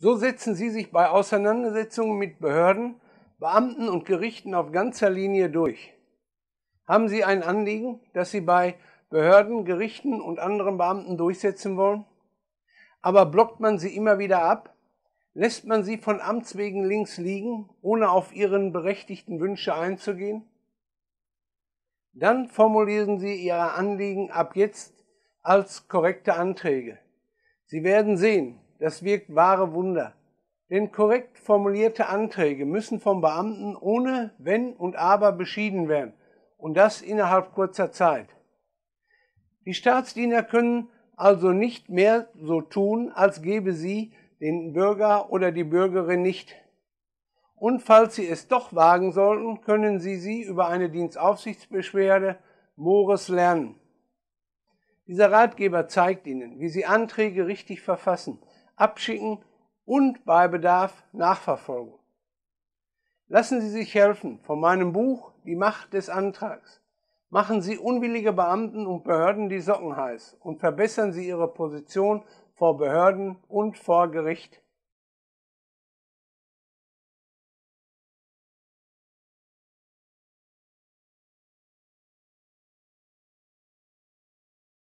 So setzen sie sich bei Auseinandersetzungen mit Behörden, Beamten und Gerichten auf ganzer Linie durch. Haben Sie ein Anliegen, das Sie bei Behörden, Gerichten und anderen Beamten durchsetzen wollen? Aber blockt man sie immer wieder ab? Lässt man sie von Amts wegen links liegen, ohne auf ihren berechtigten Wünsche einzugehen? Dann formulieren Sie Ihre Anliegen ab jetzt als korrekte Anträge. Sie werden sehen, das wirkt wahre Wunder. Denn korrekt formulierte Anträge müssen vom Beamten ohne Wenn und Aber beschieden werden und das innerhalb kurzer Zeit. Die Staatsdiener können also nicht mehr so tun, als gäbe sie den Bürger oder die Bürgerin nicht. Und falls sie es doch wagen sollten, können sie sie über eine Dienstaufsichtsbeschwerde Mores lernen. Dieser Ratgeber zeigt ihnen, wie sie Anträge richtig verfassen, abschicken und bei Bedarf nachverfolgen. Lassen Sie sich helfen von meinem Buch Die Macht des Antrags. Machen Sie unwillige Beamten und Behörden die Socken heiß und verbessern Sie Ihre Position vor Behörden und vor Gericht.